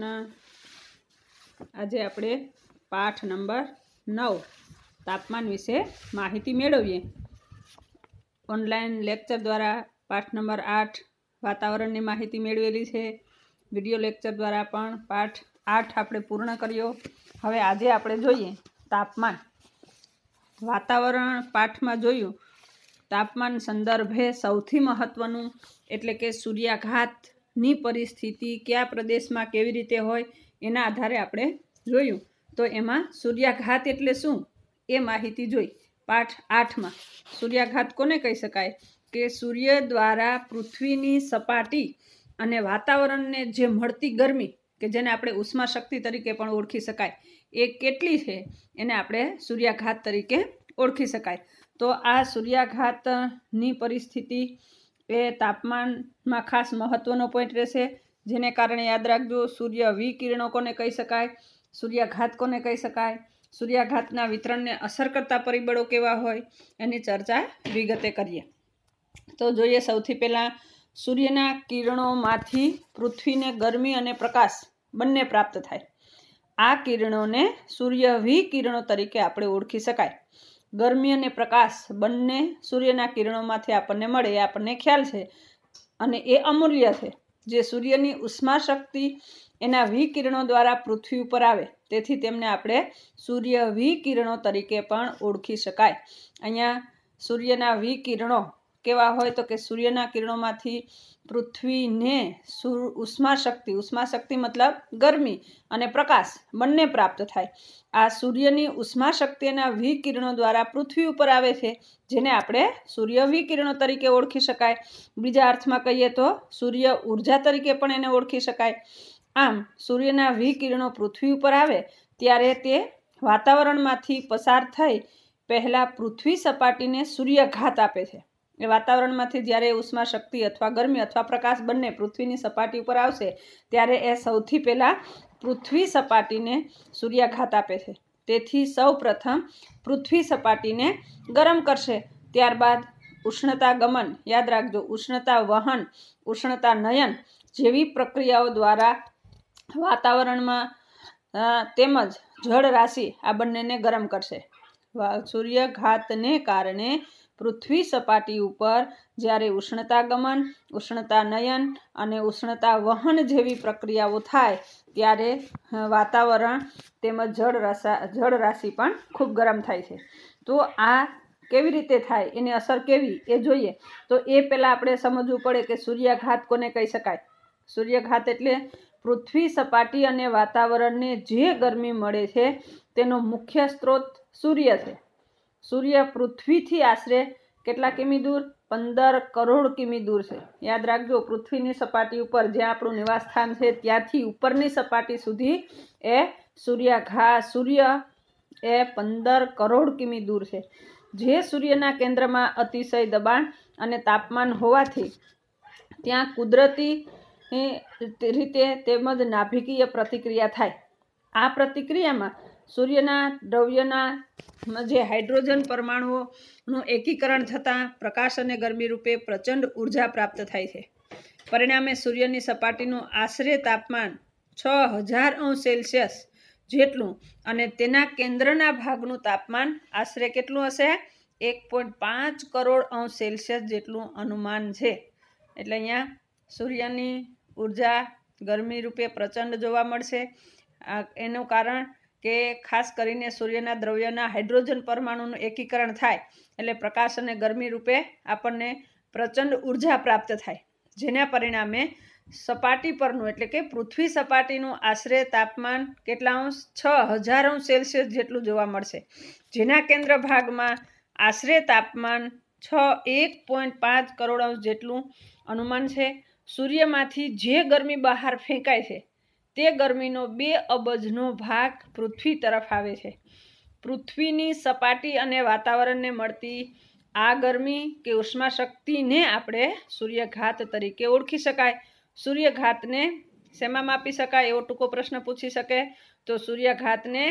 ના આજે આપણે પાઠ નંબર નવ તાપમાન વિશે માહિતી મેળવીએ ઓનલાઈન લેક્ચર દ્વારા પાઠ નંબર આઠ વાતાવરણની માહિતી મેળવેલી છે વિડીયો લેક્ચર દ્વારા પણ પાઠ આઠ આપણે પૂર્ણ કર્યો હવે આજે આપણે જોઈએ તાપમાન વાતાવરણ પાઠમાં જોયું તાપમાન સંદર્ભે સૌથી મહત્ત્વનું એટલે કે સૂર્યાઘાત ની પરિસ્થિતિ કયા પ્રદેશમાં કેવી રીતે હોય એના આધારે આપણે જોયું તો એમાં સૂર્યાઘાત એટલે શું એ માહિતી જોઈ પાઠ આઠમાં સૂર્યાઘાત કોને કહી શકાય કે સૂર્ય દ્વારા પૃથ્વીની સપાટી અને વાતાવરણને જે મળતી ગરમી કે જેને આપણે ઉષ્મા શક્તિ તરીકે પણ ઓળખી શકાય એ કેટલી છે એને આપણે સૂર્યાઘાત તરીકે ઓળખી શકાય તો આ સૂર્યાઘાતની પરિસ્થિતિ એ તાપમાનમાં ખાસ મહત્ત્વનો પોઈન્ટ રહેશે જેને કારણે યાદ રાખજો સૂર્ય વિકિરણો કોને કહી શકાય સૂર્યાઘાત કોને કહી શકાય સૂર્યાઘાતના વિતરણને અસર કરતા પરિબળો કેવા હોય એની ચર્ચા વિગતે કરીએ તો જોઈએ સૌથી પહેલાં સૂર્યના કિરણોમાંથી પૃથ્વીને ગરમી અને પ્રકાશ બંને પ્રાપ્ત થાય આ કિરણોને સૂર્ય વિકિરણો તરીકે આપણે ઓળખી શકાય ગરમી અને પ્રકાશ બંને સૂર્યના કિરણોમાંથી આપણને મળે એ આપણને ખ્યાલ છે અને એ અમૂલ્ય છે જે સૂર્યની ઉષ્મા શક્તિ એના વિકિરણો દ્વારા પૃથ્વી ઉપર આવે તેથી તેમને આપણે સૂર્ય વિકિરણો તરીકે પણ ઓળખી શકાય અહીંયા સૂર્યના વિકિરણો કેવા હોય તો કે સૂર્યના કિરણોમાંથી પૃથ્વીને ઉષ્મા શક્તિ ઉષ્મા શક્તિ મતલબ ગરમી અને પ્રકાશ બંને પ્રાપ્ત થાય આ સૂર્યની ઉષ્મા શક્તિના વિકિરણો દ્વારા પૃથ્વી ઉપર આવે છે જેને આપણે સૂર્ય વિકિરણો તરીકે ઓળખી શકાય બીજા અર્થમાં કહીએ તો સૂર્ય ઉર્જા તરીકે પણ એને ઓળખી શકાય આમ સૂર્યના વિકિરણો પૃથ્વી ઉપર આવે ત્યારે તે વાતાવરણમાંથી પસાર થઈ પહેલાં પૃથ્વી સપાટીને સૂર્યઘાત આપે છે એ વાતાવરણમાંથી જ્યારે ઉષ્મા શક્તિ અથવા ગરમી અથવા પ્રકાશ બંને પૃથ્વીની સપાટી ઉપર આવશે ત્યારે એ સૌથી પહેલાં પૃથ્વી સપાટીને સૂર્યાઘાત આપે છે તેથી સૌ પ્રથમ પૃથ્વી સપાટીને ગરમ કરશે ત્યારબાદ ઉષ્ણતા ગમન યાદ રાખજો ઉષ્ણતા વહન ઉષ્ણતા નયન જેવી પ્રક્રિયાઓ દ્વારા વાતાવરણમાં તેમજ જળ રાશિ આ બંનેને ગરમ કરશે સૂર્યઘાતને કારણે પૃથ્વી સપાટી ઉપર જ્યારે ઉષ્ણતા ગમન ઉષ્ણતા નયન અને ઉષ્ણતા વહન જેવી પ્રક્રિયાઓ થાય ત્યારે વાતાવરણ તેમજ જળ રસા જળ રાશિ પણ ખૂબ ગરમ થાય છે તો આ કેવી રીતે થાય એની અસર કેવી એ જોઈએ તો એ પહેલાં આપણે સમજવું પડે કે સૂર્યાઘાત કોને કહી શકાય સૂર્યાઘાત એટલે પૃથ્વી સપાટી અને વાતાવરણને જે ગરમી મળે છે તેનો મુખ્ય સ્ત્રોત સૂર્ય છે સૂર્ય પૃથ્વીથી આશરે કેટલા કિમી દૂર પંદર કરોડ કિમી દૂર છે યાદ રાખજો પૃથ્વીની સપાટી ઉપર જ્યાં આપણું નિવાસસ્થાન છે ત્યાંથી ઉપરની સપાટી સુધી એ સૂર્ય ઘા સૂર્ય એ પંદર કરોડ કિમી દૂર છે જે સૂર્યના કેન્દ્રમાં અતિશય દબાણ અને તાપમાન હોવાથી ત્યાં કુદરતી રીતે તેમજ નાભિકીય પ્રતિક્રિયા થાય આ પ્રતિક્રિયામાં સૂર્યના દ્રવ્યના જે હાઇડ્રોજન પરમાણુઓનું એકીકરણ થતાં પ્રકાશ અને ગરમી રૂપે પ્રચંડ ઉર્જા પ્રાપ્ત થાય છે પરિણામે સૂર્યની સપાટીનું આશરે તાપમાન છ હજાર અંશ સેલ્સિયસ જેટલું અને તેના કેન્દ્રના ભાગનું તાપમાન આશરે કેટલું હશે એક પોઈન્ટ પાંચ કરોડ અંશ સેલ્સિયસ જેટલું અનુમાન છે એટલે અહીંયા સૂર્યની ઉર્જા ગરમી રૂપે પ્રચંડ જોવા મળશે એનું કારણ કે ખાસ કરીને સૂર્યના દ્રવ્યના હાઇડ્રોજન પરમાણુનું એકીકરણ થાય એટલે પ્રકાશ અને ગરમી રૂપે આપણને પ્રચંડ ઉર્જા પ્રાપ્ત થાય જેના પરિણામે સપાટી પરનું એટલે કે પૃથ્વી સપાટીનું આશરે તાપમાન કેટલા અંશ છ હજાર અંશ સેલ્સિયસ જેટલું જોવા મળશે જેના કેન્દ્ર ભાગમાં આશરે તાપમાન છ એક પોઈન્ટ પાંચ કરોડ અંશ જેટલું અનુમાન છે સૂર્યમાંથી જે ગરમી બહાર ફેંકાય છે તે ગરમીનો બે અબજનો ભાગ પૃથ્વી તરફ આવે છે પૃથ્વીની સપાટી અને વાતાવરણને મળતી આ ગરમી કે ઉષ્મા શક્તિને આપણે સૂર્યઘાત તરીકે ઓળખી શકાય સૂર્યઘાતને શેમાં માપી શકાય એવો ટૂંકો પ્રશ્ન પૂછી શકે તો સૂર્યઘાતને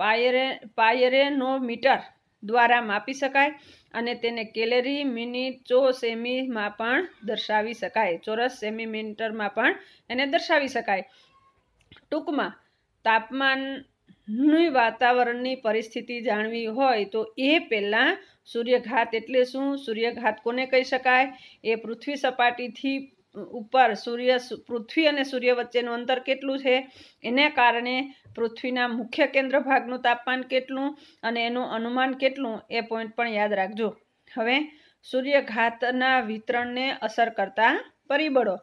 પાયરે પાયરેનોમીટર દ્વારા માપી શકાય અને તેને કેલેરી મિનિટ ચો સેમીમાં પણ દર્શાવી શકાય ચોરસ સેમી મીટરમાં પણ એને દર્શાવી શકાય ટૂંકમાં તાપમાનની વાતાવરણની પરિસ્થિતિ જાણવી હોય તો એ પહેલાં સૂર્યઘાત એટલે શું સૂર્યઘાત કોને કહી શકાય એ પૃથ્વી સપાટીથી ઉપર સૂર્ય પૃથ્વી અને સૂર્ય વચ્ચેનું અંતર કેટલું છે એને કારણે પૃથ્વીના મુખ્ય કેન્દ્ર ભાગનું તાપમાન કેટલું અને એનું અનુમાન કેટલું એ પોઈન્ટ પણ યાદ રાખજો હવે સૂર્યઘાતના વિતરણને અસર કરતા પરિબળો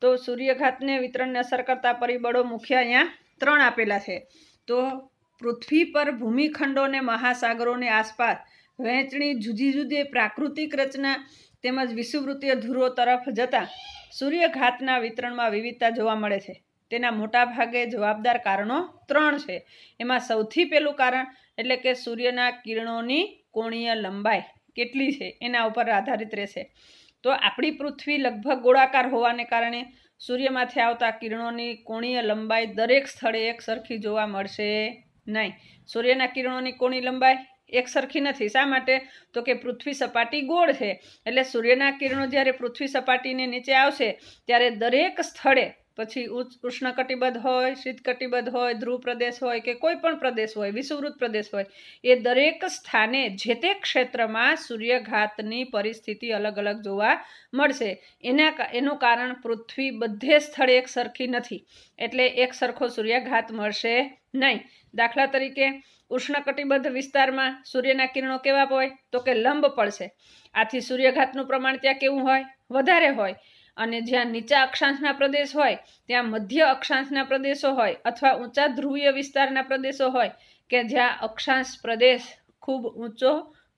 તો સૂર્યઘાતને વિતરણને અસર કરતા પરિબળો મુખ્ય અહીંયા ત્રણ આપેલા છે તો પૃથ્વી પર ભૂમિખંડોને મહાસાગરોને આસપાસ વહેંચણી જુદી જુદી પ્રાકૃતિક રચના તેમજ વિષુવૃત્તીય ધુરો તરફ જતાં સૂર્યઘાતના વિતરણમાં વિવિધતા જોવા મળે છે તેના મોટાભાગે જવાબદાર કારણો ત્રણ છે એમાં સૌથી પહેલું કારણ એટલે કે સૂર્યના કિરણોની કોણીય લંબાઈ કેટલી છે એના ઉપર આધારિત રહેશે તો આપણી પૃથ્વી લગભગ ગોળાકાર હોવાને કારણે સૂર્યમાંથી આવતા કિરણોની કોણીય લંબાઈ દરેક સ્થળે એકસરખી જોવા મળશે નહીં સૂર્યના કિરણોની કોણી લંબાઈ એકસરખી નથી શા માટે તો કે પૃથ્વી સપાટી ગોળ છે એટલે સૂર્યના કિરણો જ્યારે પૃથ્વી સપાટીની નીચે આવશે ત્યારે દરેક સ્થળે પછી ઉષ્ણકટિબદ્ધ હોય શીતકટિબદ્ધ હોય ધ્રુવ પ્રદેશ હોય કે કોઈ પણ પ્રદેશ હોય વિષુવૃત પ્રદેશ હોય એ દરેક સ્થાને જે તે ક્ષેત્રમાં સૂર્યઘાતની પરિસ્થિતિ અલગ અલગ જોવા મળશે એના એનું કારણ પૃથ્વી બધે સ્થળે એક સરખી નથી એટલે એક સરખો સૂર્યઘાત મળશે નહીં દાખલા તરીકે ઉષ્ણકટિબદ્ધ વિસ્તારમાં સૂર્યના કિરણો કેવા હોય તો કે લંબ પડશે આથી સૂર્યઘાતનું પ્રમાણ ત્યાં કેવું હોય વધારે હોય અને જ્યાં નીચા અક્ષાંશના પ્રદેશ હોય ત્યાં મધ્ય અક્ષાંશના પ્રદેશો હોય અથવા ઊંચા ધ્રુવીય વિસ્તારના પ્રદેશો હોય કે જ્યાં અક્ષાંશ પ્રદેશ ખૂબ ઊંચો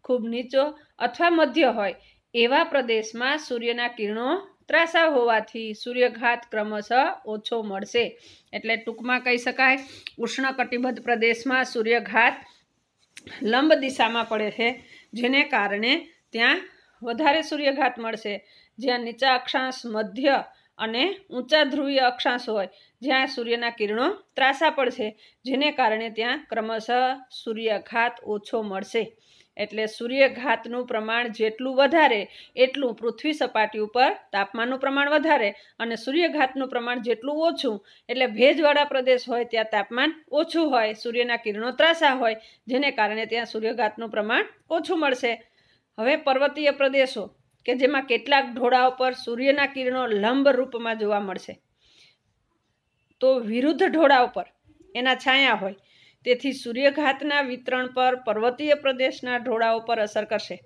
ખૂબ નીચો અથવા મધ્ય હોય એવા પ્રદેશમાં સૂર્યના કિરણો ત્રાસા હોવાથી સૂર્યઘાત ક્રમશઃ ઓછો મળશે એટલે ટૂંકમાં કહી શકાય ઉષ્ણ કટિબદ્ધ પ્રદેશમાં સૂર્યઘાત લંબ દિશામાં પડે છે જેને કારણે ત્યાં વધારે સૂર્યઘાત મળશે જ્યાં નીચા અક્ષાંશ મધ્ય અને ઊંચા ધ્રુવીય અક્ષાંશ હોય જ્યાં સૂર્યના કિરણો ત્રાસા પડશે જેને કારણે ત્યાં ક્રમશઃ સૂર્યઘાત ઓછો મળશે એટલે સૂર્યઘાતનું પ્રમાણ જેટલું વધારે એટલું પૃથ્વી સપાટી ઉપર તાપમાનનું પ્રમાણ વધારે અને સૂર્યઘાતનું પ્રમાણ જેટલું ઓછું એટલે ભેજવાળા પ્રદેશ હોય ત્યાં તાપમાન ઓછું હોય સૂર્યના કિરણો ત્રાસા હોય જેને કારણે ત્યાં સૂર્યઘાતનું પ્રમાણ ઓછું મળશે હવે પર્વતીય પ્રદેશો કે જેમાં કેટલાક ઢોળાવ પર સૂર્યના કિરણો લંબ રૂપમાં જોવા મળશે તો વિરુદ્ધ ઢોળાવ પર એના છાયા હોય તેથી સૂર્યઘાતના વિતરણ પર પર્વતીય પ્રદેશના ઢોળાવ પર અસર કરશે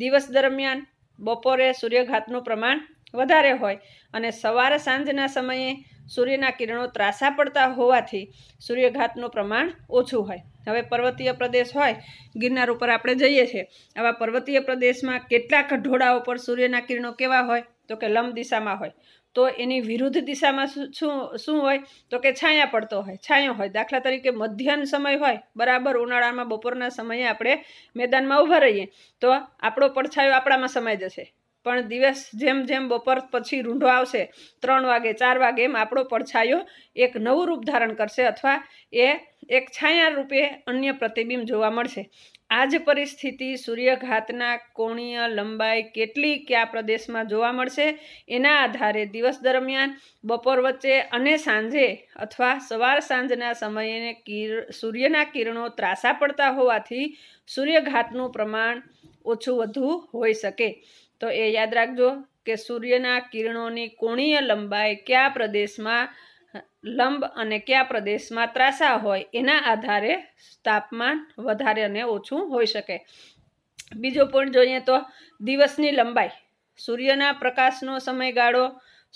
દિવસ દરમિયાન બપોરે સૂર્યઘાતનું પ્રમાણ વધારે હોય અને સવારે સાંજના સમયે સૂર્યના કિરણો ત્રાસા પડતા હોવાથી સૂર્યઘાતનું પ્રમાણ ઓછું હોય હવે પર્વતીય પ્રદેશ હોય ગિરનાર ઉપર આપણે જઈએ છીએ આવા પર્વતીય પ્રદેશમાં કેટલાક ઢોળાઓ પર સૂર્યના કિરણો કેવા હોય તો કે લંબ દિશામાં હોય તો એની વિરુદ્ધ દિશામાં શું શું હોય તો કે છાયા પડતો હોય છાંયો હોય દાખલા તરીકે મધ્યાહન સમય હોય બરાબર ઉનાળામાં બપોરના સમયે આપણે મેદાનમાં ઊભા રહીએ તો આપણો પડછાયો આપણામાં સમાઈ જશે પણ દિવસ જેમ જેમ બપોર પછી રૂંઢો આવશે ત્રણ વાગે ચાર વાગે એમ આપણો પડછાયો એક નવું રૂપ ધારણ કરશે અથવા એ એક છાયા રૂપે અન્ય પ્રતિબિંબ જોવા મળશે આ જ પરિસ્થિતિ સૂર્યઘાતના કોણીય લંબાઈ કેટલી કયા પ્રદેશમાં જોવા મળશે એના આધારે દિવસ દરમિયાન બપોર વચ્ચે અને સાંજે અથવા સવાર સાંજના સમયે કિર સૂર્યના કિરણો ત્રાસા પડતા હોવાથી સૂર્યઘાતનું પ્રમાણ ઓછું વધુ હોઈ શકે તો એ યાદ રાખજો કે સૂર્યના કિરણોની કોણીય લંબાઈ કયા પ્રદેશમાં લંબ અને કયા પ્રદેશમાં ત્રાસા હોય એના આધારે તાપમાન વધારે અને ઓછું હોઈ શકે બીજો પોઈન્ટ જોઈએ તો દિવસની લંબાઈ સૂર્યના પ્રકાશનો સમયગાળો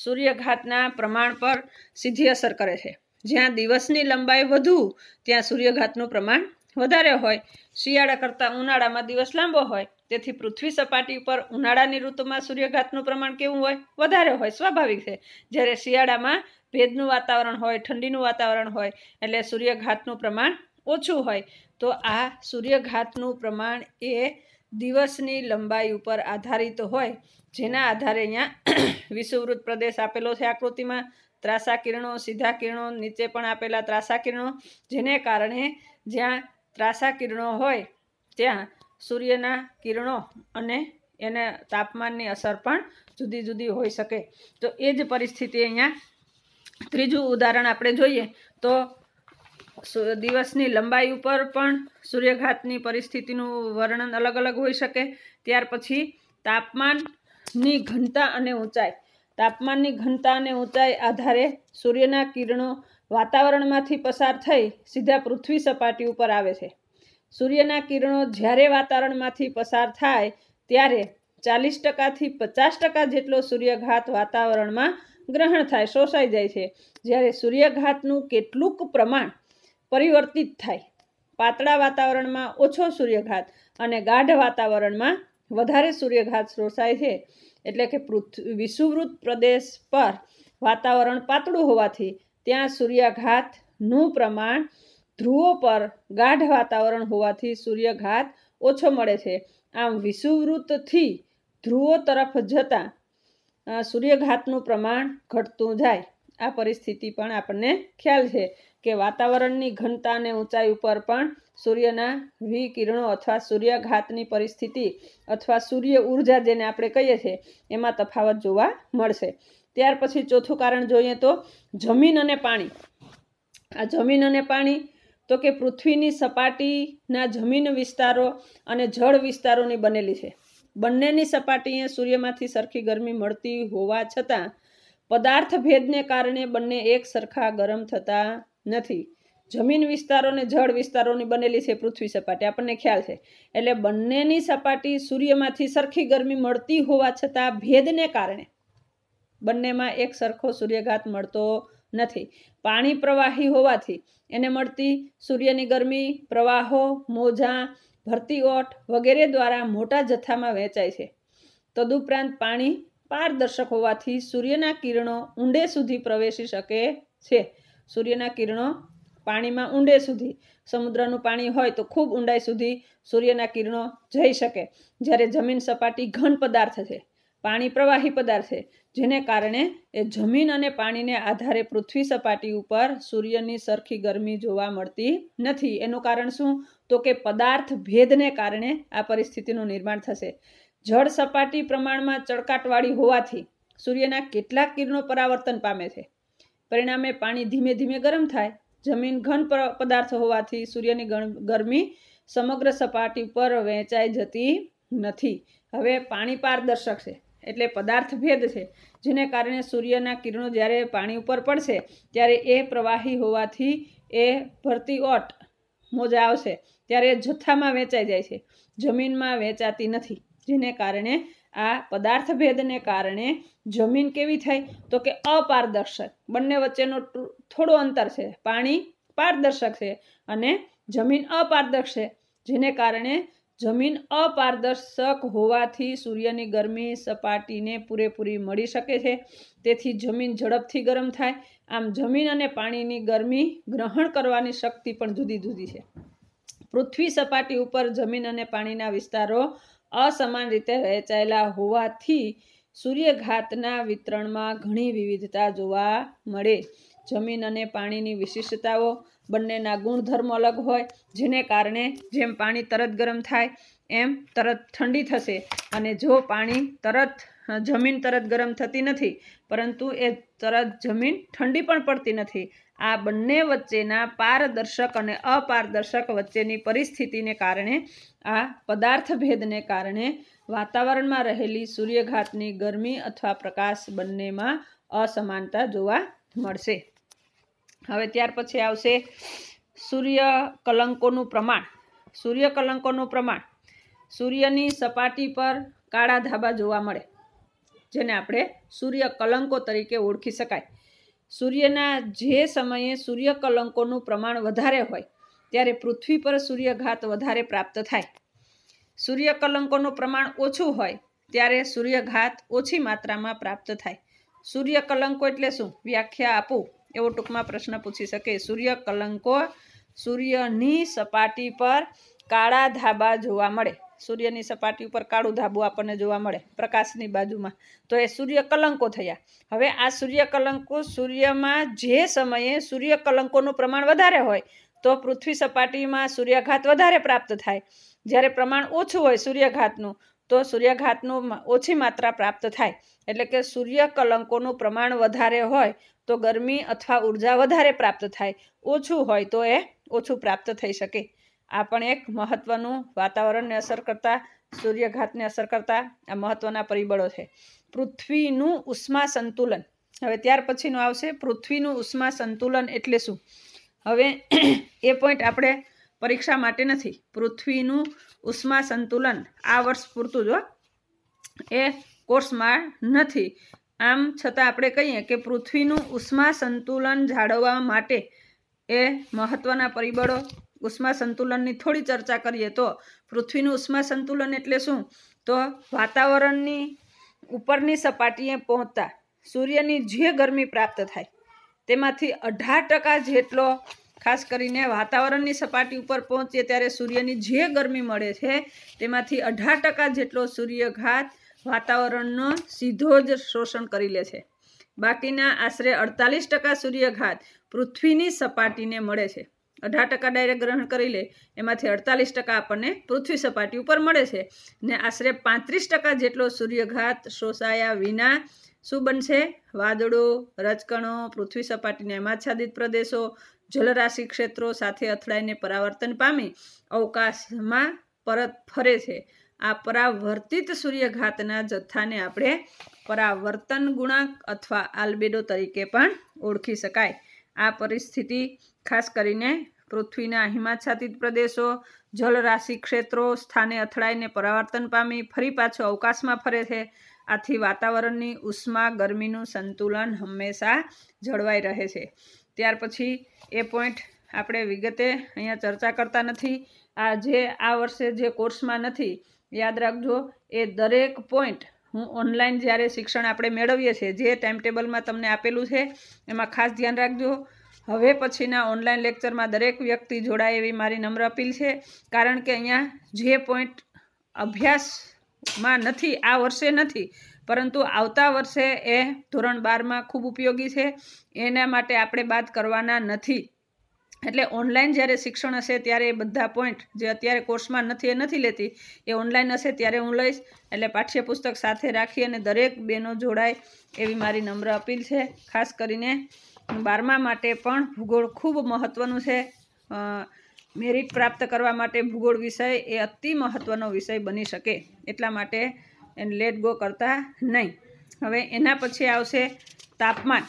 સૂર્યઘાતના પ્રમાણ પર સીધી અસર કરે છે જ્યાં દિવસની લંબાઈ વધુ ત્યાં સૂર્યઘાતનું પ્રમાણ વધારે હોય શિયાળા કરતાં ઉનાળામાં દિવસ લાંબો હોય તેથી પૃથ્વી સપાટી ઉપર ઉનાળાની ઋતુમાં સૂર્યઘાતનું પ્રમાણ કેવું હોય વધારે હોય સ્વાભાવિક છે જ્યારે શિયાળામાં ભેદનું વાતાવરણ હોય ઠંડીનું વાતાવરણ હોય એટલે સૂર્યઘાતનું પ્રમાણ ઓછું હોય તો આ સૂર્યઘાતનું પ્રમાણ એ દિવસની લંબાઈ ઉપર આધારિત હોય જેના આધારે અહીંયા વિષુવૃત પ્રદેશ આપેલો છે આકૃતિમાં ત્રાસા કિરણો સીધા કિરણો નીચે પણ આપેલા ત્રાસા કિરણો જેને કારણે જ્યાં ત્રાસા કિરણો હોય ત્યાં સૂર્યના કિરણો અને એને તાપમાનની અસર પણ જુદી જુદી હોઈ શકે તો એ જ પરિસ્થિતિ અહીંયા ત્રીજું ઉદાહરણ આપણે જોઈએ તો દિવસની લંબાઈ ઉપર પણ સૂર્યઘાતની પરિસ્થિતિનું વર્ણન અલગ અલગ હોઈ શકે ત્યાર પછી તાપમાનની ઘનતા અને ઊંચાઈ તાપમાનની ઘનતા અને ઊંચાઈ આધારે સૂર્યના કિરણો વાતાવરણમાંથી પસાર થઈ સીધા પૃથ્વી સપાટી ઉપર આવે છે સૂર્યના કિરણો જ્યારે વાતાવરણમાંથી પસાર થાય ત્યારે ચાલીસ ટકાથી પચાસ ટકા જેટલો સૂર્યઘાત વાતાવરણમાં ગ્રહણ થાય શોષાઈ જાય છે જ્યારે સૂર્યઘાતનું કેટલુંક પ્રમાણ પરિવર્તિત થાય પાતળા વાતાવરણમાં ઓછો સૂર્યઘાત અને ગાઢ વાતાવરણમાં વધારે સૂર્યઘાત શોષાય છે એટલે કે પૃથ્વી વિષુવૃત પ્રદેશ પર વાતાવરણ પાતળું હોવાથી ત્યાં સૂર્યઘાતનું પ્રમાણ ધ્રુવો પર ગાઢ વાતાવરણ હોવાથી સૂર્યઘાત ઓછો મળે છે આમ વિષુવૃત્તથી ધ્રુવો તરફ જતાં સૂર્યઘાતનું પ્રમાણ ઘટતું જાય આ પરિસ્થિતિ પણ આપણને ખ્યાલ છે કે વાતાવરણની ઘનતા અને ઊંચાઈ ઉપર પણ સૂર્યના વિકિરણો અથવા સૂર્યઘાતની પરિસ્થિતિ અથવા સૂર્ય ઉર્જા જેને આપણે કહીએ છીએ એમાં તફાવત જોવા મળશે ત્યાર પછી ચોથું કારણ જોઈએ તો જમીન અને પાણી આ જમીન અને પાણી તો કે પૃથ્વીની સપાટીના જમીન વિસ્તારો અને જળ વિસ્તારોની બનેલી છે બંનેની સપાટીએ સૂર્યમાંથી સરખી ગરમી મળતી હોવા છતાં પદાર્થ ભેદને કારણે બંને એક સરખા ગરમ થતા નથી જમીન વિસ્તારો અને જળ વિસ્તારોની બનેલી છે પૃથ્વી સપાટી આપણને ખ્યાલ છે એટલે બંનેની સપાટી સૂર્યમાંથી સરખી ગરમી મળતી હોવા છતાં ભેદને કારણે બંનેમાં એક સરખો સૂર્યઘાત મળતો નથી પાણી પ્રવાહી હોવાથી એને મળતી સૂર્યની ગરમી પ્રવાહો મોજા ભરતી ઓટ વગેરે દ્વારા મોટા જથ્થામાં વહેંચાય છે તદુપરાંત પાણી પારદર્શક હોવાથી સૂર્યના કિરણો ઊંડે સુધી પ્રવેશી શકે છે સૂર્યના કિરણો પાણીમાં ઊંડે સુધી સમુદ્રનું પાણી હોય તો ખૂબ ઊંડાઈ સુધી સૂર્યના કિરણો જઈ શકે જ્યારે જમીન સપાટી ઘન પદાર્થ છે પાણી પ્રવાહી પદાર્થ છે જેને કારણે એ જમીન અને પાણીને આધારે પૃથ્વી સપાટી ઉપર સૂર્યની સરખી ગરમી જોવા મળતી નથી એનું કારણ શું તો કે પદાર્થ ભેદને કારણે આ પરિસ્થિતિનું નિર્માણ થશે જળ સપાટી પ્રમાણમાં ચળકાટવાળી હોવાથી સૂર્યના કેટલાક કિરણો પરાવર્તન પામે છે પરિણામે પાણી ધીમે ધીમે ગરમ થાય જમીન ઘન પદાર્થ હોવાથી સૂર્યની ગરમી સમગ્ર સપાટી પર વહેંચાઈ જતી નથી હવે પાણી પારદર્શક છે એટલે પદાર્થ ભેદ છે જેને કારણે સૂર્યના કિરણો જ્યારે પાણી ઉપર પડશે ત્યારે એ પ્રવાહી હોવાથી એ ભરતી ઓટ મોજા આવશે ત્યારે જથ્થામાં વેચાઈ જાય છે જમીનમાં વેચાતી નથી જેને કારણે આ પદાર્થ ભેદને કારણે જમીન કેવી થાય તો કે અપારદર્શક બંને વચ્ચેનો થોડો અંતર છે પાણી પારદર્શક છે અને જમીન અપારદર્શક છે જેને કારણે જમીન અપારદર્શક હોવાથી સૂર્યની ગરમી સપાટીને પૂરેપૂરી મળી શકે છે તેથી જમીન ઝડપથી ગરમ થાય આમ જમીન અને પાણીની ગરમી ગ્રહણ કરવાની શક્તિ પણ જુદી જુદી છે પૃથ્વી સપાટી ઉપર જમીન અને પાણીના વિસ્તારો અસમાન રીતે વહેંચાયેલા હોવાથી સૂર્યઘાતના વિતરણમાં ઘણી વિવિધતા જોવા મળે જમીન અને પાણીની વિશિષ્ટતાઓ બંનેના ગુણધર્મ અલગ હોય જેને કારણે જેમ પાણી તરત ગરમ થાય એમ તરત ઠંડી થશે અને જો પાણી તરત જમીન તરત ગરમ થતી નથી પરંતુ એ તરત જમીન ઠંડી પણ પડતી નથી આ બંને વચ્ચેના પારદર્શક અને અપારદર્શક વચ્ચેની પરિસ્થિતિને કારણે આ પદાર્થ ભેદને કારણે વાતાવરણમાં રહેલી સૂર્યઘાતની ગરમી અથવા પ્રકાશ બંનેમાં અસમાનતા જોવા મળશે હવે ત્યાર પછી આવશે સૂર્ય કલંકોનું પ્રમાણ સૂર્ય કલંકોનું પ્રમાણ સૂર્યની સપાટી પર કાળા ધાબા જોવા મળે જેને આપણે સૂર્ય કલંકો તરીકે ઓળખી શકાય સૂર્યના જે સમયે સૂર્ય કલંકોનું પ્રમાણ વધારે હોય ત્યારે પૃથ્વી પર સૂર્યઘાત વધારે પ્રાપ્ત થાય સૂર્ય કલંકોનું પ્રમાણ ઓછું હોય ત્યારે સૂર્યઘાત ઓછી માત્રામાં પ્રાપ્ત થાય સૂર્ય કલંકો એટલે શું વ્યાખ્યા આપું એવો ટૂંકમાં પ્રશ્ન પૂછી શકે સૂર્ય કલંકો સૂર્યની સપાટી પર કાળા ધાબા જોવા મળે સૂર્યની સપાટી ઉપર કાળું ધાબું આપણને જોવા મળે પ્રકાશની બાજુમાં તો એ સૂર્ય કલંકો થયા હવે આ સૂર્ય કલંકો સૂર્યમાં જે સમયે સૂર્ય કલંકોનું પ્રમાણ વધારે હોય તો પૃથ્વી સપાટીમાં સૂર્યાઘાત વધારે પ્રાપ્ત થાય જ્યારે પ્રમાણ ઓછું હોય સૂર્યઘાતનું તો સૂર્યાઘાતનું ઓછી માત્રા પ્રાપ્ત થાય એટલે કે સૂર્ય કલંકોનું પ્રમાણ વધારે હોય તો ગરમી અથવા ઉર્જા વધારે પ્રાપ્ત થાય ઓછું હોય તો એ ઓછું પ્રાપ્ત થઈ શકે આ પણ એક મહત્વનું વાતાવરણને અસર કરતા સૂર્યઘાતને અસર કરતા આ મહત્વના પરિબળો છે પૃથ્વીનું ઉષ્મા સંતુલન હવે ત્યાર પછીનું આવશે પૃથ્વીનું ઉષ્મા સંતુલન એટલે શું હવે એ પોઈન્ટ આપણે પરીક્ષા માટે નથી પૃથ્વીનું ઉષ્મા સંતુલન આ વર્ષ પૂરતું જો એ કોર્સમાં નથી આમ છતાં આપણે કહીએ કે પૃથ્વીનું ઉષ્મા સંતુલન જાળવવા માટે એ મહત્ત્વના પરિબળો ઉષ્મા સંતુલનની થોડી ચર્ચા કરીએ તો પૃથ્વીનું ઉષ્મા સંતુલન એટલે શું તો વાતાવરણની ઉપરની સપાટીએ પહોંચતા સૂર્યની જે ગરમી પ્રાપ્ત થાય તેમાંથી અઢાર ટકા જેટલો ખાસ કરીને વાતાવરણની સપાટી ઉપર પહોંચીએ ત્યારે સૂર્યની જે ગરમી મળે છે તેમાંથી અઢાર ટકા જેટલો સૂર્યઘાત વાતાવરણનો સીધો જ શોષણ કરી લે છે બાકીના આશરે અડતાલીસ ટકા સૂર્યઘાત પૃથ્વીની સપાટીને મળે છે અઢાર ટકા ડાયરેક્ટ ગ્રહણ કરી લે એમાંથી અડતાલીસ ટકા આપણને પૃથ્વી સપાટી ઉપર મળે છે ને આશરે પાંત્રીસ ટકા જેટલો સૂર્યઘાત શોષાયા વિના શું બનશે વાદળો રજકણો પૃથ્વી સપાટીને આચ્છાદિત પ્રદેશો જલરાશિ ક્ષેત્રો સાથે અથડાઈને પરાવર્તન પામી અવકાશમાં પરત ફરે છે આ પરાવર્તિત સૂર્યઘાતના જથ્થાને આપણે પરાવર્તન ગુણાંક અથવા આલ્બેડો તરીકે પણ ઓળખી શકાય આ પરિસ્થિતિ ખાસ કરીને પૃથ્વીના હિમાચ્છાદિત પ્રદેશો જલરાશિ ક્ષેત્રો સ્થાને અથડાઈને પરાવર્તન પામી ફરી પાછો અવકાશમાં ફરે છે આથી વાતાવરણની ઉષ્મા ગરમીનું સંતુલન હંમેશા જળવાઈ રહે છે ત્યાર પછી એ પોઈન્ટ આપણે વિગતે અહીંયા ચર્ચા કરતા નથી આ જે આ વર્ષે જે કોર્સમાં નથી યાદ રાખજો એ દરેક પોઈન્ટ હું ઓનલાઈન જ્યારે શિક્ષણ આપણે મેળવીએ છીએ જે ટાઈમ ટેબલમાં તમને આપેલું છે એમાં ખાસ ધ્યાન રાખજો હવે પછીના ઓનલાઈન લેક્ચરમાં દરેક વ્યક્તિ જોડાય એવી મારી નમ્ર અપીલ છે કારણ કે અહીંયા જે પોઈન્ટ અભ્યાસમાં નથી આ વર્ષે નથી પરંતુ આવતા વર્ષે એ ધોરણ બારમાં ખૂબ ઉપયોગી છે એના માટે આપણે બાદ કરવાના નથી એટલે ઓનલાઈન જ્યારે શિક્ષણ હશે ત્યારે એ બધા પોઈન્ટ જે અત્યારે કોર્સમાં નથી એ નથી લેતી એ ઓનલાઈન હશે ત્યારે હું લઈશ એટલે પાઠ્યપુસ્તક સાથે રાખી અને દરેક બહેનો જોડાય એવી મારી નમ્ર અપીલ છે ખાસ કરીને બારમા માટે પણ ભૂગોળ ખૂબ મહત્ત્વનું છે મેરિટ પ્રાપ્ત કરવા માટે ભૂગોળ વિષય એ અતિ મહત્ત્વનો વિષય બની શકે એટલા માટે એને લેટ ગો કરતા નહીં હવે એના પછી આવશે તાપમાન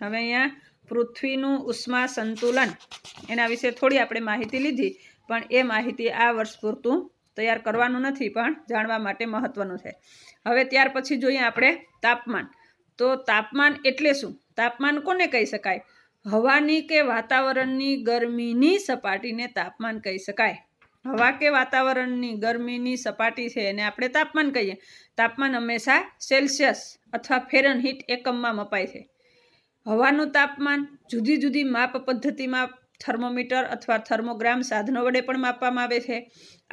હવે અહીંયા પૃથ્વીનું ઉષ્મા સંતુલન એના વિશે થોડી આપણે માહિતી લીધી પણ એ માહિતી આ વર્ષ પૂરતું તૈયાર કરવાનું નથી પણ જાણવા માટે મહત્વનું છે હવે ત્યાર પછી જોઈએ આપણે તાપમાન તો તાપમાન એટલે શું તાપમાન કોને કહી શકાય હવાની કે વાતાવરણની ગરમીની સપાટીને તાપમાન કહી શકાય હવા કે વાતાવરણની ગરમીની સપાટી છે એને આપણે તાપમાન કહીએ તાપમાન હંમેશા સેલ્સિયસ અથવા ફેરનહીટ એકમમાં મપાય છે હવાનું તાપમાન જુદી જુદી માપ પદ્ધતિમાં થર્મોમીટર અથવા થર્મોગ્રામ સાધનો વડે પણ માપવામાં આવે છે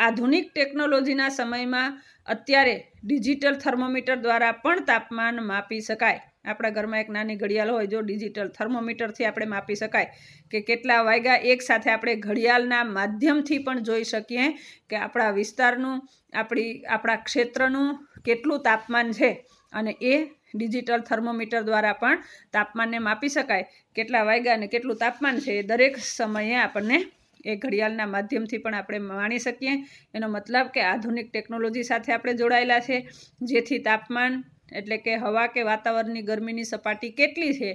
આધુનિક ટેકનોલોજીના સમયમાં અત્યારે ડિજિટલ થર્મોમીટર દ્વારા પણ તાપમાન માપી શકાય આપણા ઘરમાં એક નાની ઘડિયાળ હોય જો ડિજિટલ થર્મોમીટરથી આપણે માપી શકાય કે કેટલા વાગ્યા એકસાથે આપણે ઘડિયાળના માધ્યમથી પણ જોઈ શકીએ કે આપણા વિસ્તારનું આપણી આપણા ક્ષેત્રનું કેટલું તાપમાન છે અને એ ડિજિટલ થર્મોમીટર દ્વારા પણ તાપમાનને માપી શકાય કેટલા વાગ્યા અને કેટલું તાપમાન છે એ દરેક સમયે આપણને એ ઘડિયાળના માધ્યમથી પણ આપણે માણી શકીએ એનો મતલબ કે આધુનિક ટેકનોલોજી સાથે આપણે જોડાયેલા છે જેથી તાપમાન એટલે કે હવા કે વાતાવરણની ગરમીની સપાટી કેટલી છે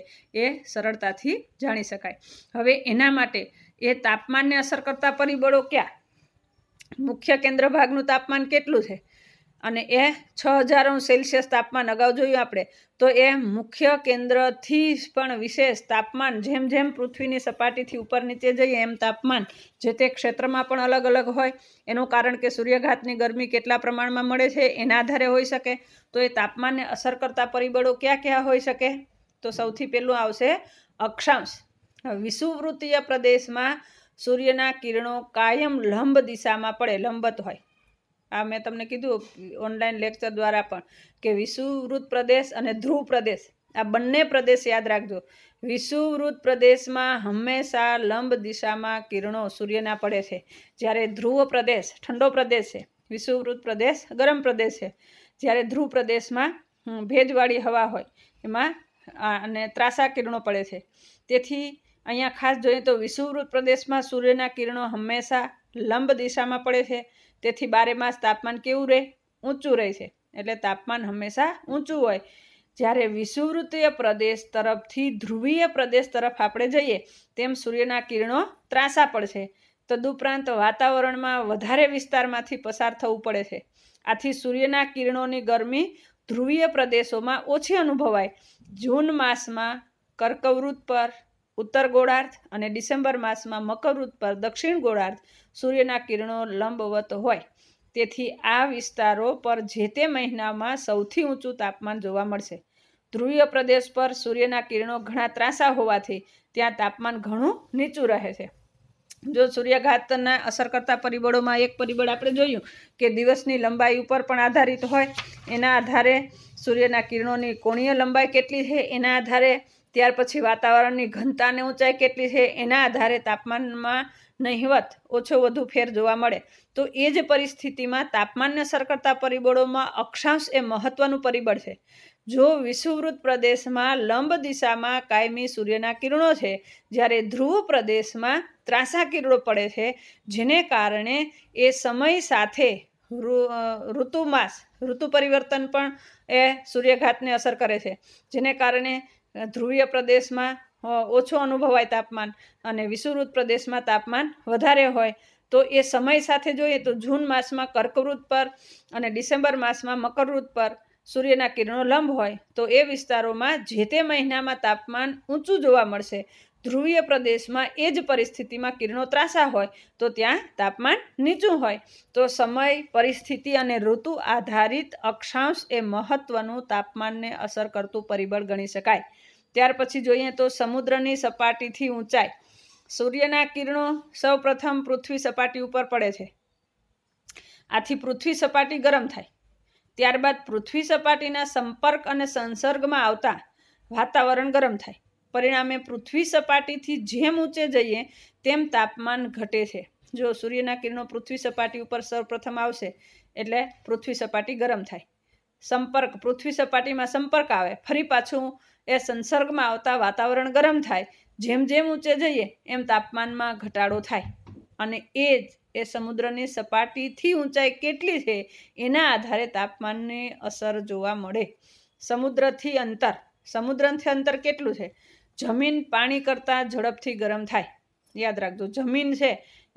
એ સરળતાથી જાણી શકાય હવે એના માટે એ તાપમાનને અસર કરતા પરિબળો ક્યાં મુખ્ય કેન્દ્ર ભાગનું તાપમાન કેટલું છે અને એ છ હજાર સેલ્સિયસ તાપમાન અગાઉ જોયું આપણે તો એ મુખ્ય કેન્દ્રથી પણ વિશેષ તાપમાન જેમ જેમ પૃથ્વીની સપાટીથી ઉપર નીચે જઈએ એમ તાપમાન જે તે ક્ષેત્રમાં પણ અલગ અલગ હોય એનું કારણ કે સૂર્યઘાતની ગરમી કેટલા પ્રમાણમાં મળે છે એના આધારે હોઈ શકે તો એ તાપમાનને અસર કરતા પરિબળો ક્યાં ક્યાં હોઈ શકે તો સૌથી પહેલું આવશે અક્ષાંશ વિષુવૃત્તીય પ્રદેશમાં સૂર્યના કિરણો કાયમ લંબ દિશામાં પડે લંબત હોય આ મેં તમને કીધું ઓનલાઈન લેક્ચર દ્વારા પણ કે વિષુવૃત પ્રદેશ અને ધ્રુવ પ્રદેશ આ બંને પ્રદેશ યાદ રાખજો વિષુવૃત પ્રદેશમાં હંમેશા લંબ દિશામાં કિરણો સૂર્યના પડે છે જ્યારે ધ્રુવ પ્રદેશ ઠંડો પ્રદેશ છે વિષુવૃત પ્રદેશ ગરમ પ્રદેશ છે જ્યારે ધ્રુવ પ્રદેશમાં ભેજવાળી હવા હોય એમાં અને ત્રાસા કિરણો પડે છે તેથી અહીંયા ખાસ જોઈએ તો વિષુવૃત પ્રદેશમાં સૂર્યના કિરણો હંમેશા લંબ દિશામાં પડે છે તેથી બારે માસ તાપમાન કેવું રહે ઊંચું રહે છે એટલે તાપમાન હંમેશા ઊંચું હોય જ્યારે વિષુવૃત્તીય પ્રદેશ તરફથી ધ્રુવીય પ્રદેશ તરફ આપણે જઈએ તેમ સૂર્યના કિરણો ત્રાસા પડશે તદુપરાંત વાતાવરણમાં વધારે વિસ્તારમાંથી પસાર થવું પડે છે આથી સૂર્યના કિરણોની ગરમી ધ્રુવીય પ્રદેશોમાં ઓછી અનુભવાય જૂન માસમાં કર્કવૃત પર ઉત્તર ગોળાર્ધ અને ડિસેમ્બર માસમાં મકરવૃત્ત પર દક્ષિણ ગોળાર્ધ સૂર્યના કિરણો લંબવત હોય તેથી આ વિસ્તારો પર જે તે મહિનામાં સૌથી ઊંચું તાપમાન જોવા મળશે ધ્રુવીય પ્રદેશ પર સૂર્યના કિરણો ઘણા ત્રાસા હોવાથી ત્યાં તાપમાન ઘણું નીચું રહે છે જો સૂર્યઘાતના અસર કરતા પરિબળોમાં એક પરિબળ આપણે જોયું કે દિવસની લંબાઈ ઉપર પણ આધારિત હોય એના આધારે સૂર્યના કિરણોની કોણીય લંબાઈ કેટલી છે એના આધારે ત્યાર પછી વાતાવરણની ઘનતાને ઊંચાઈ કેટલી છે એના આધારે તાપમાનમાં નહિવત ઓછો વધુ ફેર જોવા મળે તો એ જ પરિસ્થિતિમાં તાપમાનને અસર કરતા પરિબળોમાં અક્ષાંશ એ મહત્વનું પરિબળ છે જો વિષુવૃત પ્રદેશમાં લંબ દિશામાં કાયમી સૂર્યના કિરણો છે જ્યારે ધ્રુવ પ્રદેશમાં ત્રાસા કિરણો પડે છે જેને કારણે એ સમય સાથે ઋતુમાસ ઋતુ પરિવર્તન પણ એ સૂર્યઘાતને અસર કરે છે જેને કારણે ધ્રુવીય પ્રદેશમાં ઓછો અનુભવાય તાપમાન અને વિષુવૃત પ્રદેશમાં તાપમાન વધારે હોય તો એ સમય સાથે જોઈએ તો જૂન માસમાં કર્કવૃત પર અને ડિસેમ્બર માસમાં મકરવૃત પર સૂર્યના કિરણો લંબ હોય તો એ વિસ્તારોમાં જે તે મહિનામાં તાપમાન ઊંચું જોવા મળશે ધ્રુવીય પ્રદેશમાં એ જ પરિસ્થિતિમાં કિરણો ત્રાસા હોય તો ત્યાં તાપમાન નીચું હોય તો સમય પરિસ્થિતિ અને ઋતુ આધારિત અક્ષાંશ એ મહત્ત્વનું તાપમાનને અસર કરતું પરિબળ ગણી શકાય ત્યાર પછી જોઈએ તો સમુદ્રની સપાટીથી ઊંચાઈ સૂર્યના કિરણો સૌપ્રથમ પૃથ્વી સપાટી ઉપર પડે છે આથી પૃથ્વી સપાટી ગરમ થાય ત્યારબાદ પૃથ્વી સપાટીના સંપર્ક અને સંસર્ગમાં આવતા વાતાવરણ ગરમ થાય પરિણામે પૃથ્વી સપાટીથી જેમ ઊંચે જઈએ તેમ તાપમાન ઘટે છે જો સૂર્યના કિરણો પૃથ્વી સપાટી ઉપર સૌપ્રથમ આવશે એટલે પૃથ્વી સપાટી ગરમ થાય સંપર્ક પૃથ્વી સપાટીમાં સંપર્ક આવે ફરી પાછું એ સંસર્ગમાં આવતા વાતાવરણ ગરમ થાય જેમ જેમ ઊંચે જઈએ એમ તાપમાનમાં ઘટાડો થાય અને એ જ એ સમુદ્રની સપાટીથી ઊંચાઈ કેટલી છે એના આધારે તાપમાનની અસર જોવા મળે સમુદ્રથી અંતર સમુદ્રથી અંતર કેટલું છે જમીન પાણી કરતાં ઝડપથી ગરમ થાય યાદ રાખજો જમીન છે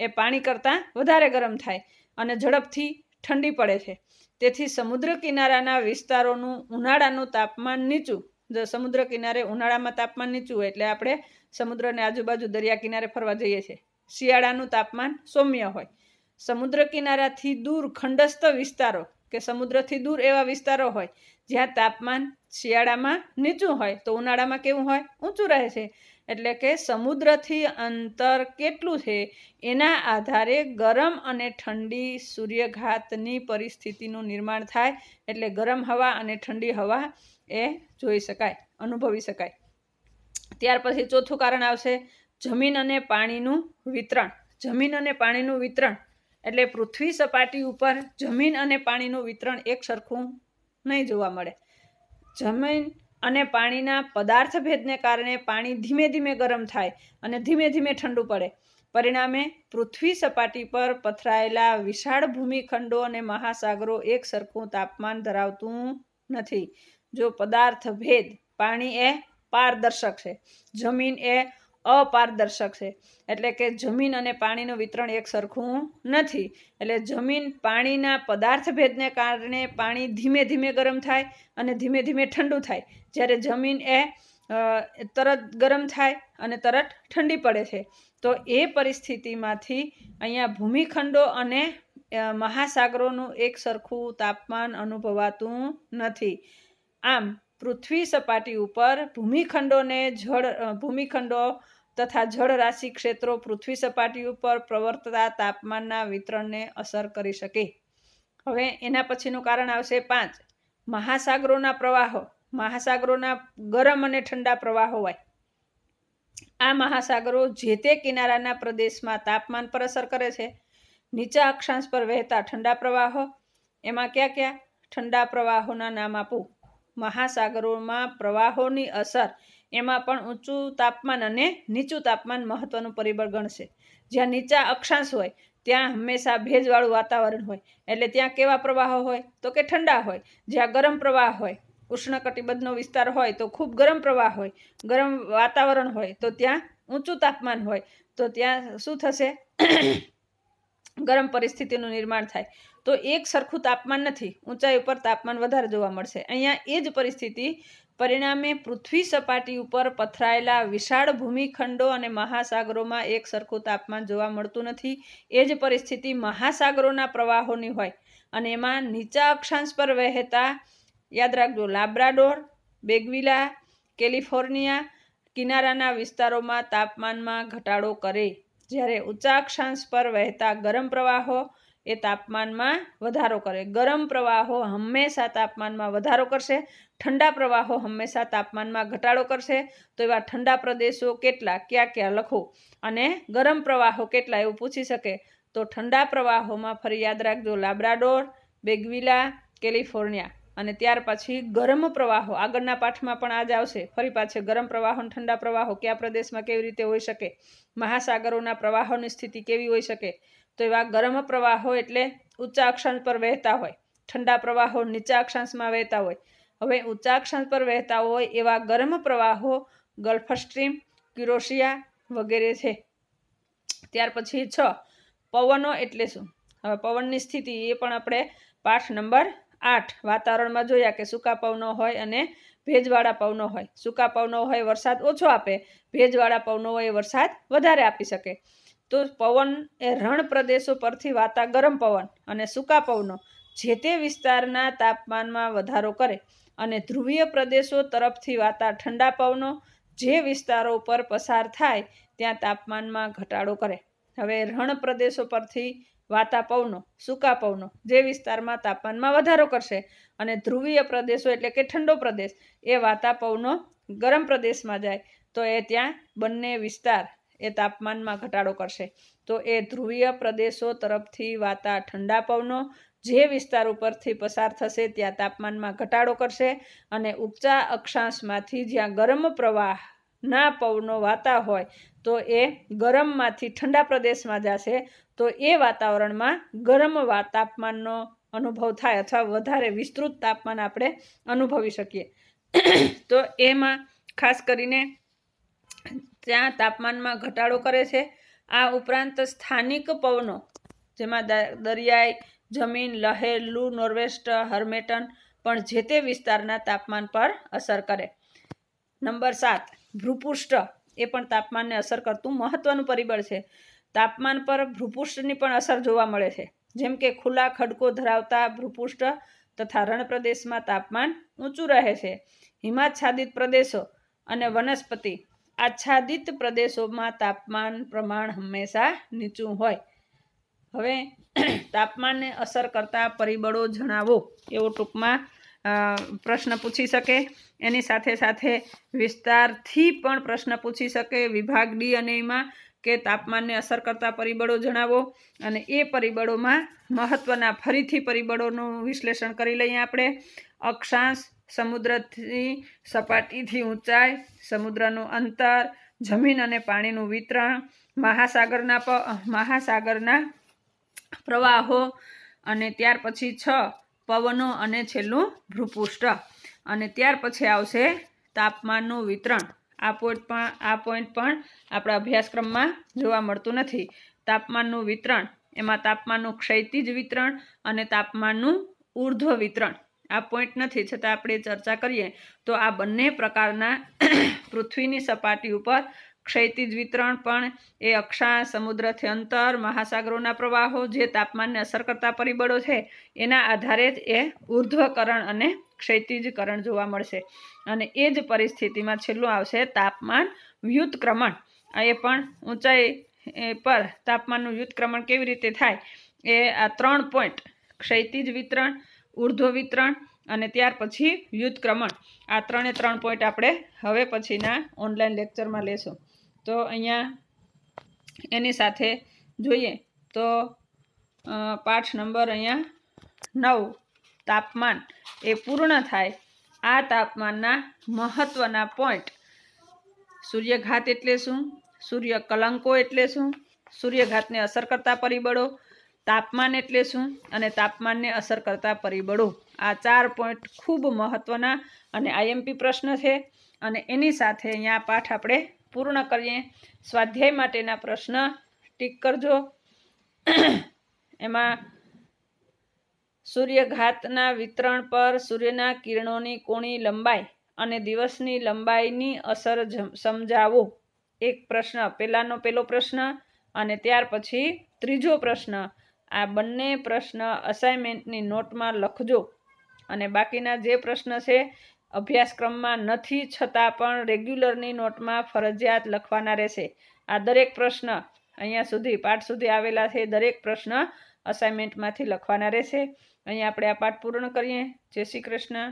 એ પાણી કરતાં વધારે ગરમ થાય અને ઝડપથી ઠંડી પડે છે તેથી સમુદ્ર કિનારાના વિસ્તારોનું ઉનાળાનું તાપમાન નીચું સમુદ્ર કિનારે ઉનાળામાં તાપમાન નીચું હોય એટલે આપણે સમુદ્રને આજુબાજુ દરિયા કિનારે ફરવા જઈએ છીએ શિયાળાનું તાપમાન સૌમ્ય હોય સમુદ્ર કિનારાથી દૂર ખંડસ્ત વિસ્તારો કે સમુદ્રથી દૂર એવા વિસ્તારો હોય જ્યાં તાપમાન શિયાળામાં નીચું હોય તો ઉનાળામાં કેવું હોય ઊંચું રહે છે એટલે કે સમુદ્રથી અંતર કેટલું છે એના આધારે ગરમ અને ઠંડી સૂર્યઘાતની પરિસ્થિતિનું નિર્માણ થાય એટલે ગરમ હવા અને ઠંડી હવા એ જોઈ શકાય અનુભવી શકાય ત્યાર પછી ચોથું કારણ આવશે જમીન અને પાણીનું વિતરણ જમીન અને પાણીનું વિતરણ એટલે પૃથ્વી સપાટી ઉપર જમીન અને પાણીનું વિતરણ એક સરખું નહીં જોવા મળે જમીન અને પાણીના પદાર્થ ભેદને કારણે પાણી ધીમે ધીમે ગરમ થાય અને ધીમે ધીમે ઠંડુ પડે પરિણામે પૃથ્વી સપાટી પર પથરાયેલા વિશાળ ભૂમિખંડો અને મહાસાગરો એક સરખું તાપમાન ધરાવતું નથી જો પદાર્થ ભેદ પાણી એ પારદર્શક છે જમીન એ અપારદર્શક છે એટલે કે જમીન અને પાણીનું વિતરણ એક સરખું નથી એટલે જમીન પાણીના પદાર્થ ભેદને કારણે પાણી ધીમે ધીમે ગરમ થાય અને ધીમે ધીમે ઠંડુ થાય જ્યારે જમીન એ તરત ગરમ થાય અને તરત ઠંડી પડે છે તો એ પરિસ્થિતિમાંથી અહીંયા ભૂમિખંડો અને મહાસાગરોનું એક સરખું તાપમાન અનુભવાતું નથી આમ પૃથ્વી સપાટી ઉપર ભૂમિખંડોને જળ ભૂમિખંડો તથા જળ રાશિ ક્ષેત્રો પૃથ્વી સપાટી ઉપર પ્રવર્તતા તાપમાનના વિતરણને અસર કરી શકે હવે એના પછીનું કારણ આવશે પાંચ મહાસાગરોના પ્રવાહો મહાસાગરોના ગરમ અને ઠંડા પ્રવાહો હોય આ મહાસાગરો જે તે કિનારાના પ્રદેશમાં તાપમાન પર અસર કરે છે નીચા અક્ષાંશ પર વહેતા ઠંડા પ્રવાહો એમાં કયા કયા ઠંડા પ્રવાહોના નામ આપું મહાસાગરોમાં પ્રવાહોની અસર એમાં પણ ઊંચું તાપમાન અને નીચું તાપમાન મહત્વનું પરિબળ ગણશે જ્યાં નીચા અક્ષાંશ હોય ત્યાં હંમેશા ભેજવાળું વાતાવરણ હોય એટલે ત્યાં કેવા પ્રવાહો હોય તો કે ઠંડા હોય જ્યાં ગરમ પ્રવાહ હોય ઉષ્ણકટિબંધનો વિસ્તાર હોય તો ખૂબ ગરમ પ્રવાહ હોય ગરમ વાતાવરણ હોય તો ત્યાં ઊંચું તાપમાન હોય તો ત્યાં શું થશે ગરમ પરિસ્થિતિનું નિર્માણ થાય તો એક સરખું તાપમાન નથી ઊંચાઈ ઉપર તાપમાન વધારે જોવા મળશે અહીંયા એ જ પરિસ્થિતિ પરિણામે પૃથ્વી સપાટી ઉપર પથરાયેલા વિશાળ ભૂમિખંડો અને મહાસાગરોમાં એક સરખું તાપમાન જોવા મળતું નથી એ જ પરિસ્થિતિ મહાસાગરોના પ્રવાહોની હોય અને એમાં નીચા અક્ષાંશ પર વહેતા યાદ રાખજો લાબ્રાડોર બેગવિલા કેલિફોર્નિયા કિનારાના વિસ્તારોમાં તાપમાનમાં ઘટાડો કરે જ્યારે ઊંચા અક્ષાંશ પર વહેતા ગરમ પ્રવાહો એ તાપમાનમાં વધારો કરે ગરમ પ્રવાહો હંમેશા તાપમાનમાં વધારો કરશે ઠંડા પ્રવાહો હંમેશા તાપમાનમાં ઘટાડો કરશે તો એવા ઠંડા પ્રદેશો કેટલા ક્યાં ક્યાં લખો અને ગરમ પ્રવાહો કેટલા એવું પૂછી શકે તો ઠંડા પ્રવાહોમાં ફરી યાદ રાખજો લાબ્રાડોર બેગવિલા કેલિફોર્નિયા અને ત્યાર પછી ગરમ પ્રવાહો આગળના પાઠમાં પણ આજ આવશે ફરી પાછે ગરમ પ્રવાહો અને ઠંડા પ્રવાહો કયા પ્રદેશમાં કેવી રીતે હોઈ શકે મહાસાગરોના પ્રવાહોની સ્થિતિ કેવી હોઈ શકે તો એવા ગરમ પ્રવાહો એટલે ઊંચા અક્ષાંશ પર વહેતા હોય ઠંડા પ્રવાહો નીચા અક્ષાંશમાં વહેતા હોય હવે ઊંચા અક્ષાંશ પર વહેતા હોય એવા ગરમ પ્રવાહો ગલ્ફ સ્ટ્રીમ ક્યુરોશિયા વગેરે છે ત્યાર પછી છ પવનો એટલે શું હવે પવનની સ્થિતિ એ પણ આપણે પાઠ નંબર આઠ વાતાવરણમાં જોયા કે સૂકા પવનો હોય અને ભેજવાળા પવનો હોય સૂકા પવનો હોય વરસાદ ઓછો આપે ભેજવાળા પવનો હોય વરસાદ વધારે આપી શકે તો પવન એ રણ પ્રદેશો પરથી વાતા ગરમ પવન અને સૂકા પવનો જે તે વિસ્તારના તાપમાનમાં વધારો કરે અને ધ્રુવીય પ્રદેશો તરફથી વાતા ઠંડા પવનો જે વિસ્તારો ઉપર પસાર થાય ત્યાં તાપમાનમાં ઘટાડો કરે હવે રણ પ્રદેશો પરથી વાતાપવનો પવનો જે વિસ્તારમાં તાપમાનમાં વધારો કરશે અને ધ્રુવીય પ્રદેશો એટલે કે ઠંડો પ્રદેશ એ વાતાપવનો ગરમ પ્રદેશમાં જાય તો એ ત્યાં બંને વિસ્તાર એ તાપમાનમાં ઘટાડો કરશે તો એ ધ્રુવીય પ્રદેશો તરફથી વાતા ઠંડા પવનો જે વિસ્તાર ઉપરથી પસાર થશે ત્યાં તાપમાનમાં ઘટાડો કરશે અને ઉપચા અક્ષાંશમાંથી જ્યાં ગરમ પ્રવાહના પવનો વાતા હોય તો એ ગરમમાંથી ઠંડા પ્રદેશમાં જશે તો એ વાતાવરણમાં ગરમ તાપમાનનો અનુભવ થાય અથવા વધારે વિસ્તૃત તાપમાન આપણે અનુભવી શકીએ તો એમાં ખાસ કરીને ત્યાં તાપમાનમાં ઘટાડો કરે છે આ ઉપરાંત સ્થાનિક પવનો જેમાં દરિયાઈ જમીન લહેર લૂ નોર્વેસ્ટ હર્મેટન પણ જે તે વિસ્તારના તાપમાન પર અસર કરે નંબર સાત ભૂપૃષ્ઠ એ પણ તાપમાનને અસર કરતું મહત્વનું પરિબળ છે તાપમાન પર ભૂપૃષ્ઠની પણ અસર જોવા મળે છે જેમ કે ખુલ્લા ખડકો ધરાવતા ભૂપૃષ્ઠ તથા રણપ્રદેશમાં તાપમાન ઊંચું રહે છે હિમાચ્છાદિત પ્રદેશો અને વનસ્પતિ આચ્છાદિત પ્રદેશોમાં તાપમાન પ્રમાણ હંમેશા નીચું હોય હવે તાપમાનને અસર કરતા પરિબળો જણાવો એવો ટૂંકમાં પ્રશ્ન પૂછી શકે એની સાથે સાથે વિસ્તારથી પણ પ્રશ્ન પૂછી શકે વિભાગ ડી અને એમાં કે તાપમાનને અસર કરતા પરિબળો જણાવો અને એ પરિબળોમાં મહત્ત્વના ફરીથી પરિબળોનું વિશ્લેષણ કરી લઈએ આપણે અક્ષાંશ સમુદ્રથી સપાટીથી ઊંચાઈ સમુદ્રનું અંતર જમીન અને પાણીનું વિતરણ મહાસાગરના પ મહાસાગરના પ્રવાહો અને ત્યાર પછી છ પવનો અને છેલ્લું ભૂપૃષ્ઠ અને ત્યાર પછી આવશે તાપમાનનું વિતરણ આ પોઈન્ટ પણ આ પોઈન્ટ પણ આપણા અભ્યાસક્રમમાં જોવા મળતું નથી તાપમાનનું વિતરણ એમાં તાપમાનનું ક્ષૈતિજ વિતરણ અને તાપમાનનું ઉર્ધ્વ વિતરણ આ પોઈન્ટ નથી છતાં આપણે ચર્ચા કરીએ તો આ બંને પ્રકારના પૃથ્વીની સપાટી ઉપર ક્ષૈતિજ વિતરણ પણ એ અક્ષા સમુદ્રથી અંતર મહાસાગરોના પ્રવાહો જે તાપમાનને અસર કરતા પરિબળો છે એના આધારે જ એ ઉર્ધ્વકરણ અને ક્ષૈતિજકરણ જોવા મળશે અને એ જ પરિસ્થિતિમાં છેલ્લું આવશે તાપમાન વ્યુતક્રમણ એ પણ ઊંચાઈ પર તાપમાનનું વ્યુતક્રમણ કેવી રીતે થાય એ આ ત્રણ પોઈન્ટ ક્ષૈતિજ વિતરણ ઉર્ધ્વ વિતરણ અને ત્યાર પછી વ્યુતક્રમણ આ ત્રણે ત્રણ પોઈન્ટ આપણે હવે પછીના ઓનલાઈન લેક્ચરમાં લેશું તો અહીંયા એની સાથે જોઈએ તો પાઠ નંબર અહીંયા નવ તાપમાન એ પૂર્ણ થાય આ તાપમાનના મહત્ત્વના પોઈન્ટ સૂર્યઘાત એટલે શું સૂર્ય કલંકો એટલે શું સૂર્યઘાતને અસર કરતા પરિબળો તાપમાન એટલે શું અને તાપમાનને અસર કરતા પરિબળો આ ચાર પોઈન્ટ ખૂબ મહત્ત્વના અને આઈએમપી પ્રશ્ન છે અને એની સાથે અહીંયા પાઠ આપણે પૂર્ણ કરીએ સ્વાધ્યાય માટેના પ્રશ્ન ટીક કરજો એમાં સૂર્યઘાતના વિતરણ પર સૂર્યના કિરણોની કોણી લંબાઈ અને દિવસની લંબાઈની અસર સમજાવો એક પ્રશ્ન પહેલાંનો પહેલો પ્રશ્ન અને ત્યાર પછી ત્રીજો પ્રશ્ન આ બંને પ્રશ્ન અસાઇમેન્ટની નોટમાં લખજો અને બાકીના જે પ્રશ્ન છે અભ્યાસક્રમમાં નથી છતાં પણ રેગ્યુલરની નોટમાં ફરજિયાત લખવાના રહેશે આ દરેક પ્રશ્ન અહીંયા સુધી પાઠ સુધી આવેલા છે દરેક પ્રશ્ન અસાઇમેન્ટમાંથી લખવાના રહેશે અહીં આપણે આ પાઠ પૂર્ણ કરીએ જય શ્રી કૃષ્ણ